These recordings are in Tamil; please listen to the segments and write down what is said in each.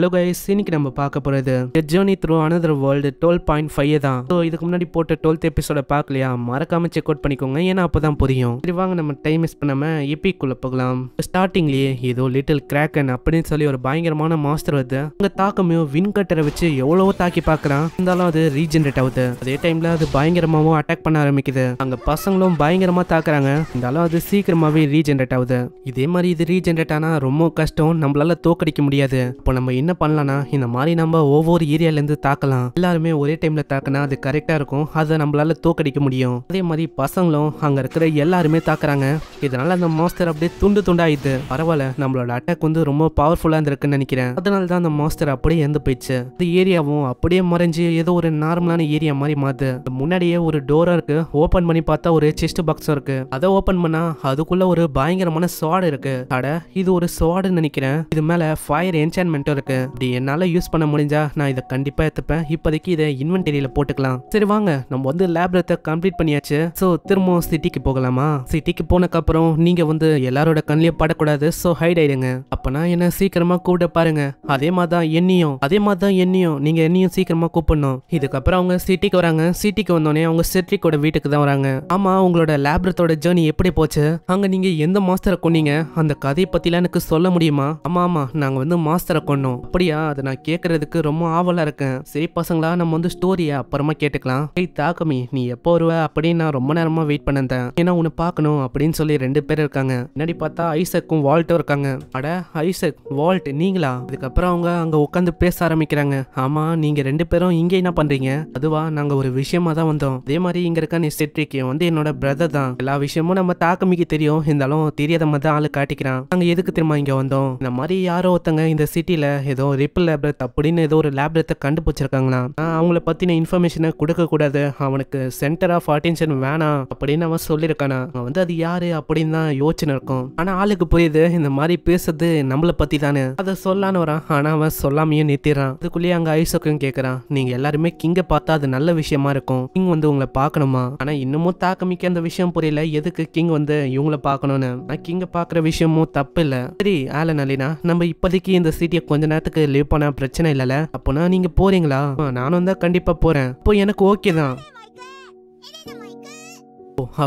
ஹலோ கைஸ் இன்னைக்கு நம்ம பார்க்க போகிறது the journey through another world twelve point five தான் ஸோ இதுக்கு முன்னாடி போட்ட டுவெல்த் எபிசோட பார்க்கலையா மறக்காம செக் அவுட் பண்ணிக்கோங்க ஏன்னா அப்போ தான் புரியும் சரி வாங்க நம்ம டைம் மிஸ் பண்ணாம எப்பிக்குள்ளே போகலாம் ஸ்டார்டிங்லேயே ஏதோ லிட்டில் கிராக்கன் அப்படின்னு சொல்லி ஒரு பயங்கரமான மாஸ்டர் வருது அங்கே தாக்கமே வின் கட்டரை வச்சு எவ்வளவோ தாக்கி பார்க்குறான் இருந்தாலும் அது ரீஜென்ரேட் ஆகுது அதே டைமில் அது பயங்கரமாகவும் அட்டாக் பண்ண ஆரம்பிக்குது அங்கே பசங்களும் பயங்கரமாக தாக்குறாங்க இருந்தாலும் அது சீக்கிரமாகவே ரீஜென்ரேட் ஆகுது இதே மாதிரி இது ரீஜென்ரேட் ஆனால் ரொம்ப கஷ்டம் நம்மளால தோக்கடிக்க முடியாது இப்போ நம்ம என்ன பண்ணலாம்னா இந்த மாதிரி நம்ம ஒவ்வொரு ஏரியாலேருந்து தாக்கலாம் எல்லாருமே ஒரே டைமில் தாக்கினா அது கரெக்டாக இருக்கும் அதை நம்மளால தோக்கடிக்க முடியும் அதே மாதிரி பசங்களும் அங்கே இருக்கிற எல்லாருமே தாக்குறாங்க இதனால அந்த மாஸ்டர் அப்படியே துண்டு துண்டாயிடுது பரவாயில்ல நம்மளோட அட்டாக் வந்து ரொம்ப பவர்ஃபுல்லாக இருந்திருக்குன்னு நினைக்கிறேன் அதனால தான் அந்த மாஸ்டர் அப்படியே இறந்து போயிடுச்சு இந்த ஏரியாவும் அப்படியே மறைஞ்சு ஏதோ ஒரு நார்மலான ஏரியா மாதிரி மாறுது முன்னாடியே ஒரு டோராக இருக்கு ஓப்பன் பண்ணி பார்த்தா ஒரு செஸ்ட் பாக்ஸும் இருக்குது அதை ஓப்பன் பண்ணால் அதுக்குள்ளே ஒரு பயங்கரமான சுவாடு இருக்கு அட இது ஒரு சுவாடுன்னு நினைக்கிறேன் இது மேலே ஃபயர் என்சான்மெண்ட்டும் இருக்குது எடுத்துக்கிட்டேன் இப்படி என்னால் யூஸ் பண்ண முடிஞ்சா நான் இதை கண்டிப்பாக எடுத்துப்பேன் இப்போதைக்கு இதை இன்வென்டரியில் போட்டுக்கலாம் சரி வாங்க நம்ம வந்து லேப்ரத்தை கம்ப்ளீட் பண்ணியாச்சு ஸோ திரும்பவும் சிட்டிக்கு போகலாமா சிட்டிக்கு போனக்கப்புறம் நீங்க வந்து எல்லாரோட கண்ணிலையும் படக்கூடாது ஸோ ஹைட் ஆயிடுங்க அப்போனா என்ன சீக்கிரமா கூப்பிட பாருங்க அதே மாதிரி தான் என்னையும் அதே மாதிரி தான் என்னையும் நீங்கள் என்னையும் சீக்கிரமா கூப்பிடணும் இதுக்கப்புறம் அவங்க சிட்டிக்கு வராங்க சிட்டிக்கு வந்தோடனே அவங்க செட்ரிக்கோட வீட்டுக்கு தான் வராங்க ஆமா உங்களோட லேப்ரத்தோட ஜேர்னி எப்படி போச்சு அங்கே நீங்கள் எந்த மாஸ்டரை கொன்னீங்க அந்த கதையை பற்றிலாம் எனக்கு சொல்ல முடியுமா ஆமா ஆமா நாங்கள் வந்து மாஸ்டரை கொன்னோம் அப்படியா அதை நான் கேட்கறதுக்கு ரொம்ப ஆவலா இருக்கேன் சரி பசங்களா நம்ம வந்து ஸ்டோரியை அப்புறமா கேட்டுக்கலாம் ஏய் தாக்கமி நீ எப்போ வருவ அப்படின்னு நான் ரொம்ப நேரமா வெயிட் பண்ணிருந்தேன் ஏன்னா உன்னை பார்க்கணும் அப்படின்னு சொல்லி ரெண்டு பேர் இருக்காங்க முன்னாடி பார்த்தா ஐசக்கும் வால்ட்டும் இருக்காங்க அட ஐசக் வால்ட் நீங்களா அதுக்கப்புறம் அவங்க அங்க உட்காந்து பேச ஆரம்பிக்கிறாங்க ஆமா நீங்க ரெண்டு பேரும் இங்கே என்ன பண்றீங்க அதுவா நாங்க ஒரு விஷயமா தான் வந்தோம் அதே மாதிரி இங்க இருக்க நீ சிட்ரிக்கு வந்து என்னோட பிரதர் தான் எல்லா விஷயமும் நம்ம தாக்கமிக்கு தெரியும் இருந்தாலும் தெரியாத மாதிரி தான் ஆளு காட்டிக்கிறான் நாங்க எதுக்கு திரும்ப இங்க வந்தோம் இந்த மாதிரி யாரோ ஒருத்தங்க இந்த சிட்டில ஏதோ ரிப்பிள் லேப்ரத் அப்படின்னு ஏதோ ஒரு லேப்ரத்தை கண்டுபிடிச்சிருக்காங்கண்ணா அவங்கள பற்றின இன்ஃபர்மேஷனை கொடுக்கக்கூடாது அவனுக்கு சென்டர் ஆஃப் அட்டென்ஷன் வேணாம் அப்படின்னு அவன் சொல்லியிருக்கானா அவன் வந்து அது யாரு அப்படின்னு தான் யோசனை இருக்கும் ஆனால் ஆளுக்கு புரியுது இந்த மாதிரி பேசுறது நம்மளை பற்றி தானே அதை சொல்லான்னு வரான் ஆனால் அவன் சொல்லாமையே நிறுத்திடுறான் அதுக்குள்ளேயே அங்கே ஐசோக்கும் கேட்குறான் நீங்கள் எல்லாருமே கிங்கை பார்த்தா அது நல்ல விஷயமா இருக்கும் கிங் வந்து உங்களை பார்க்கணுமா ஆனால் இன்னமும் தாக்கமிக்க அந்த விஷயம் புரியல எதுக்கு கிங் வந்து இவங்களை பார்க்கணும்னு நான் கிங்கை பார்க்குற விஷயமும் தப்பு இல்ல சரி ஆலன் நல்லினா நம்ம இப்போதைக்கு இந்த சிட்டியை கொஞ்ச நேரம் நேரத்துக்கு லீவ் பண்ண பிரச்சனை இல்லைல்ல அப்போனா நீங்க போறீங்களா நானும் தான் கண்டிப்பாக போறேன் இப்போ எனக்கு ஓகே தான்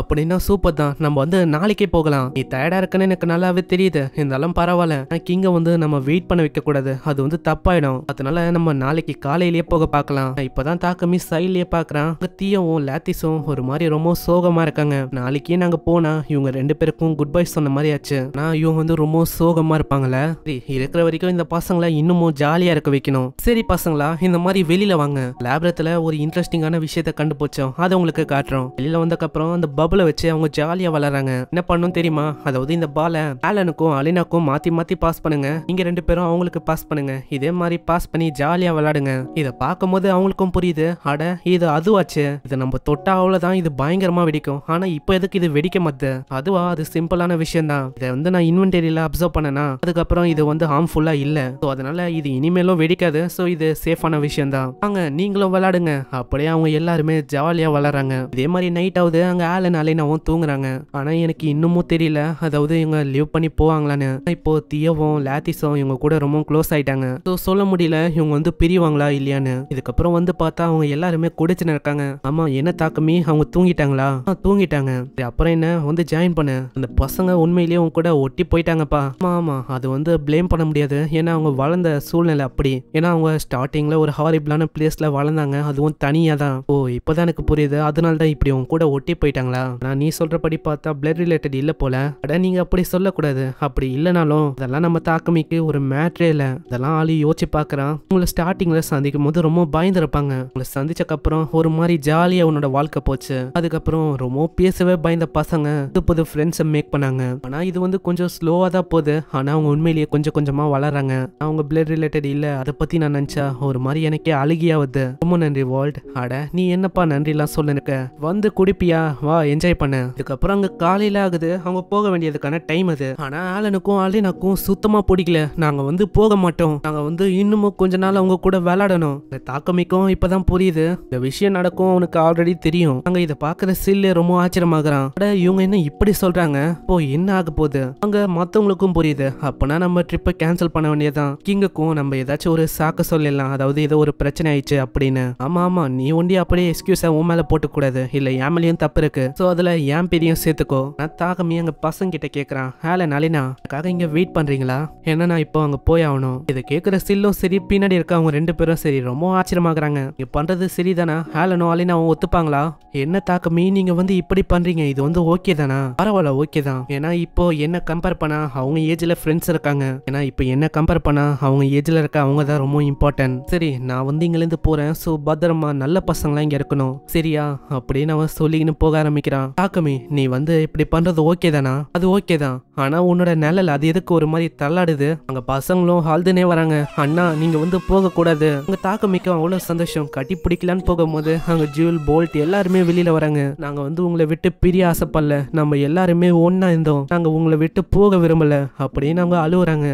அப்படின்னா சூப்பர் தான் நம்ம வந்து நாளைக்கே போகலாம் நீ டயர்டா இருக்குன்னு எனக்கு நல்லாவே தெரியுது இருந்தாலும் பரவாயில்ல கிங்க வந்து நம்ம வெயிட் பண்ண வைக்க கூடாது அது வந்து தப்பாயிடும் அதனால நம்ம நாளைக்கு காலையிலேயே போக பார்க்கலாம் இப்பதான் தாக்கமி சைட்லயே பாக்குறான் தீயவும் லேத்திஸும் ஒரு மாதிரி ரொம்ப சோகமா இருக்காங்க நாளைக்கே நாங்க போனா இவங்க ரெண்டு பேருக்கும் குட் பை சொன்ன மாதிரி ஆச்சு நான் இவங்க வந்து ரொம்ப சோகமா இருப்பாங்களே சரி இருக்கிற வரைக்கும் இந்த பசங்களை இன்னமும் ஜாலியா இருக்க வைக்கணும் சரி பசங்களா இந்த மாதிரி வெளியில வாங்க லேபரத்துல ஒரு இன்ட்ரெஸ்டிங்கான விஷயத்த கண்டுபிடிச்சோம் அதை உங்களுக்கு காட்டுறோம் வெளியில வந்தக்கப்புறம் அந்த பபுளை வச்சு அவங்க ஜாலியாக வளராங்க என்ன பண்ணும் தெரியுமா அதாவது இந்த பாலை ஆலனுக்கும் அலினாக்கும் மாற்றி மாற்றி பாஸ் பண்ணுங்க நீங்க ரெண்டு பேரும் அவங்களுக்கு பாஸ் பண்ணுங்க இதே மாதிரி பாஸ் பண்ணி ஜாலியாக விளாடுங்க இதை பார்க்கும்போது அவங்களுக்கும் புரியுது அட இது அதுவாச்சு இதை நம்ம தொட்டா அவ்வளவுதான் இது பயங்கரமாக வெடிக்கும் ஆனால் இப்போ எதுக்கு இது வெடிக்க மத்த அதுவா அது சிம்பிளான விஷயம் தான் இதை வந்து நான் இன்வென்டரியில அப்சர்வ் பண்ணனா அதுக்கப்புறம் இது வந்து ஹார்ம்ஃபுல்லா இல்லை ஸோ அதனால இது இனிமேலும் வெடிக்காது ஸோ இது சேஃபான விஷயம் தான் நீங்களும் விளாடுங்க அப்படியே அவங்க எல்லாருமே ஜாலியாக வளராங்க இதே மாதிரி நைட் ஆகுது அங்கே வேலை நாளினாவும் தூங்குறாங்க ஆனால் எனக்கு இன்னமும் தெரியல அதாவது இவங்க லிவ் பண்ணி போவாங்களான்னு இப்போ தியவும் லேத்திஸும் இவங்க கூட ரொம்ப க்ளோஸ் ஆயிட்டாங்க ஸோ சொல்ல முடியல இவங்க வந்து பிரிவாங்களா இல்லையான்னு இதுக்கப்புறம் வந்து பார்த்தா அவங்க எல்லாருமே குடிச்சுன்னு இருக்காங்க ஆமா என்ன தாக்கமே அவங்க தூங்கிட்டாங்களா தூங்கிட்டாங்க அப்புறம் என்ன வந்து ஜாயின் பண்ண அந்த பசங்க உண்மையிலேயே அவங்க கூட ஒட்டி போயிட்டாங்கப்பா ஆமா ஆமா அது வந்து பிளேம் பண்ண முடியாது ஏன்னா அவங்க வளர்ந்த சூழ்நிலை அப்படி ஏன்னா அவங்க ஸ்டார்டிங்ல ஒரு ஹாரிபிளான பிளேஸ்ல வளர்ந்தாங்க அதுவும் தனியாக தான் ஓ இப்பதான் எனக்கு புரியுது அதனால தான் இப்படி அவங்க கூட ஒட்டி போயிட்டாங்க ஆரம்பிச்சிட்டாங்களா நான் நீ சொல்றபடி பார்த்தா பிளட் ரிலேட்டட் இல்லை போல அட நீங்க அப்படி சொல்லக்கூடாது அப்படி இல்லைனாலும் அதெல்லாம் நம்ம தாக்கமிக்கு ஒரு மேட்ரே இல்லை அதெல்லாம் ஆளு யோசிச்சு பார்க்குறான் உங்களை ஸ்டார்டிங்கில் சந்திக்கும் போது ரொம்ப பயந்துருப்பாங்க உங்களை சந்திச்சக்கப்புறம் ஒரு மாதிரி ஜாலியாக உன்னோட வாழ்க்கை போச்சு அதுக்கப்புறம் ரொம்ப பேசவே பயந்த பசங்க புது புது ஃப்ரெண்ட்ஸை மேக் பண்ணாங்க ஆனால் இது வந்து கொஞ்சம் ஸ்லோவாக தான் போகுது ஆனால் அவங்க உண்மையிலேயே கொஞ்சம் கொஞ்சமாக வளர்றாங்க அவங்க பிளட் ரிலேட்டட் இல்லை அதை பற்றி நான் நினச்சா ஒரு மாதிரி எனக்கே அழுகியாவது ரொம்ப நன்றி வேர்ல்ட் அட நீ என்னப்பா நன்றிலாம் சொல்லுனுக்க வந்து குடிப்பியா வா என்ஜாய் பண்ண இதுக்கப்புறம் அங்கே காலையில ஆகுது அவங்க போக வேண்டியதுக்கான டைம் அது ஆனால் ஆலனுக்கும் ஆலினாக்கும் சுத்தமா பிடிக்கல நாங்க வந்து போக மாட்டோம் நாங்க வந்து இன்னமும் கொஞ்ச நாள் அவங்க கூட விளாடணும் இந்த தாக்கமிக்கும் இப்போதான் புரியுது இந்த விஷயம் நடக்கும் அவனுக்கு ஆல்ரெடி தெரியும் அங்க இதை பாக்குற சில்லு ரொம்ப ஆச்சரியமாகறான் இவங்க என்ன இப்படி சொல்றாங்க இப்போ என்ன ஆக போகுது அங்க மத்தவங்களுக்கும் புரியுது அப்போனா நம்ம ட்ரிப்பை கேன்சல் பண்ண வேண்டியதான் கிங்குக்கும் நம்ம ஏதாச்சும் ஒரு சாக்க சொல்லிடலாம் அதாவது ஏதோ ஒரு பிரச்சனை ஆயிடுச்சு அப்படின்னு ஆமா ஆமா நீ ஒண்டி அப்படியே எக்ஸ்கியூஸ் உன் மேலே போட்டுக்கூடாது இல்லை என் தப்பு இருக்கு இருக்கு ஸோ அதில் என் பெரியும் சேர்த்துக்கோ நான் தாகமே எங்கள் கிட்ட கேக்குறான் ஹேல நளினா அதுக்காக இங்கே வெயிட் பண்றீங்களா ஏன்னா நான் இப்போ அங்கே போய் ஆகணும் இதை கேட்குற சில்லும் சரி பின்னாடி இருக்க அவங்க ரெண்டு பேரும் சரி ரொம்ப ஆச்சரியமாக்குறாங்க இங்க பண்றது சரிதானா ஹேலனோ அலினா அவங்க ஒத்துப்பாங்களா என்ன தாக்கமே நீங்கள் வந்து இப்படி பண்ணுறீங்க இது வந்து ஓகே தானா பரவாயில்ல ஓகே தான் ஏன்னா இப்போ என்ன கம்பேர் பண்ணா அவங்க ஏஜ்ல ஃப்ரெண்ட்ஸ் இருக்காங்க ஏன்னா இப்போ என்ன கம்பேர் பண்ணா அவங்க ஏஜ்ல இருக்க அவங்க தான் ரொம்ப இம்பார்ட்டன்ட் சரி நான் வந்து இங்கேருந்து போறேன் ஸோ பத்திரமா நல்ல பசங்களாம் இங்கே இருக்கணும் சரியா அப்படின்னு அவன் சொல்லிக்கின்னு போக ஆரம்பிக்கிறான் தாக்கமி நீ வந்து இப்படி பண்றது ஓகே தானா அது ஓகே தான் ஆனா உன்னோட நிழல் அது எதுக்கு ஒரு மாதிரி தள்ளாடுது அங்க பசங்களும் ஹால்துனே வராங்க அண்ணா நீங்க வந்து போக கூடாது உங்க தாக்கமிக்கு அவ்வளவு சந்தோஷம் கட்டி பிடிக்கலான்னு போகும்போது அங்க ஜூல் போல்ட் எல்லாருமே வெளியில வராங்க நாங்க வந்து உங்களை விட்டு பிரிய ஆசைப்படல நம்ம எல்லாருமே ஒன்னா இருந்தோம் நாங்க உங்களை விட்டு போக விரும்பல அப்படின்னு அவங்க அழுவுறாங்க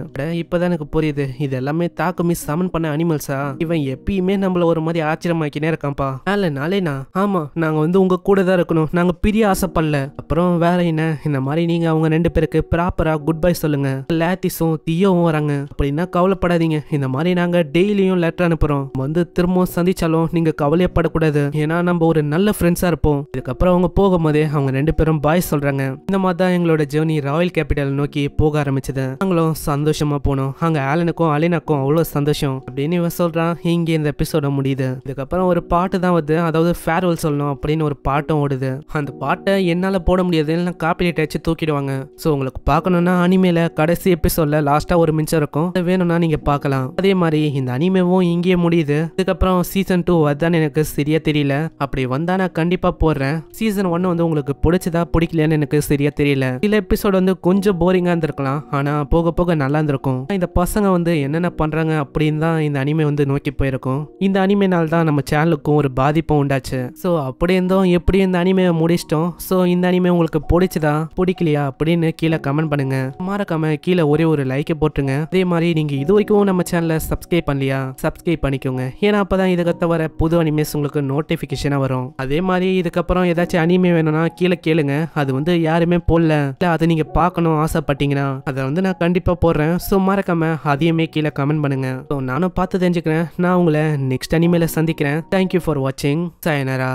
இப்பதான் எனக்கு புரியுது இது எல்லாமே தாக்கமி சமன் பண்ண அனிமல்ஸா இவன் எப்பயுமே நம்மள ஒரு மாதிரி ஆச்சரியமாக்கினே இருக்கான்ப்பா நாளே நாளேனா ஆமா நாங்க வந்து உங்க கூட தான் இருக்கணும் நாங்கள் பிரிய ஆசைப்படல அப்புறம் வேற என்ன இந்த மாதிரி நீங்கள் அவங்க ரெண்டு பேருக்கு ப்ராப்பராக குட் பை சொல்லுங்கள் லேத்திஸும் தீயவும் வராங்க அப்படின்னா கவலைப்படாதீங்க இந்த மாதிரி நாங்கள் டெய்லியும் லெட்டர் அனுப்புகிறோம் வந்து திரும்பவும் சந்திச்சாலும் நீங்கள் கவலையப்படக்கூடாது ஏன்னா நம்ம ஒரு நல்ல ஃப்ரெண்ட்ஸாக இருப்போம் இதுக்கப்புறம் அவங்க போகும்போதே அவங்க ரெண்டு பேரும் பாய் சொல்கிறாங்க இந்த மாதிரி தான் எங்களோட ஜேர்னி ராயல் கேபிட்டல் நோக்கி போக ஆரம்பிச்சது நாங்களும் சந்தோஷமாக போனோம் அங்கே ஆலனுக்கும் அலினாக்கும் அவ்வளோ சந்தோஷம் அப்படின்னு இவன் சொல்கிறான் இங்கே இந்த எபிசோட முடியுது இதுக்கப்புறம் ஒரு பாட்டு தான் வருது அதாவது ஃபேர்வெல் சொல்லணும் அப்படின்னு ஒரு பாட்டும் ஓடுது அந்த பாட்டை என்னால் போட முடியாது இல்லைனா காப்பிரைட் அடிச்சு தூக்கிடுவாங்க ஸோ உங்களுக்கு பார்க்கணுன்னா அனிமேல கடைசி எபிசோடில் லாஸ்ட்டாக ஒரு மிச்சம் இருக்கும் அதை வேணும்னா நீங்கள் பார்க்கலாம் அதே மாதிரி இந்த அனிமேவும் இங்கேயே முடியுது அதுக்கப்புறம் சீசன் டூ வருதான்னு எனக்கு சரியாக தெரியல அப்படி வந்தால் நான் கண்டிப்பாக போடுறேன் சீசன் ஒன்று வந்து உங்களுக்கு பிடிச்சதா பிடிக்கலையான்னு எனக்கு சரியாக தெரியல சில எபிசோட் வந்து கொஞ்சம் போரிங்காக இருந்திருக்கலாம் ஆனால் போக போக நல்லா இருந்திருக்கும் இந்த பசங்க வந்து என்னென்ன பண்ணுறாங்க அப்படின்னு தான் இந்த அனிமே வந்து நோக்கி போயிருக்கும் இந்த அனிமேனால் தான் நம்ம சேனலுக்கும் ஒரு பாதிப்பும் உண்டாச்சு ஸோ அப்படி இருந்தோம் எப்படி இந்த அனிமே முடிச்சிட்டோம் ஸோ இந்த அனிமே உங்களுக்கு பிடிச்சதா பிடிக்கலையா அப்படின்னு கீழே கமெண்ட் பண்ணுங்க மறக்காம கீழே ஒரே ஒரு லைக்கை போட்டுருங்க அதே மாதிரி நீங்க இது வரைக்கும் நம்ம சேனலை சப்ஸ்கிரைப் பண்ணலையா சப்ஸ்கிரைப் பண்ணிக்கோங்க ஏன்னா அப்பதான் இதுக்கத்த வர புது அனிமேஸ் உங்களுக்கு நோட்டிபிகேஷனா வரும் அதே மாதிரி இதுக்கப்புறம் ஏதாச்சும் அனிமே வேணும்னா கீழே கேளுங்க அது வந்து யாருமே போடல இல்லை அதை நீங்க பார்க்கணும் ஆசைப்பட்டீங்கன்னா அதை வந்து நான் கண்டிப்பா போடுறேன் ஸோ மறக்காம அதையுமே கீழே கமெண்ட் பண்ணுங்க ஸோ நானும் பார்த்து தெரிஞ்சுக்கிறேன் நான் உங்களை நெக்ஸ்ட் அனிமேல சந்திக்கிறேன் தேங்க்யூ ஃபார் வாட்சிங் சாயனரா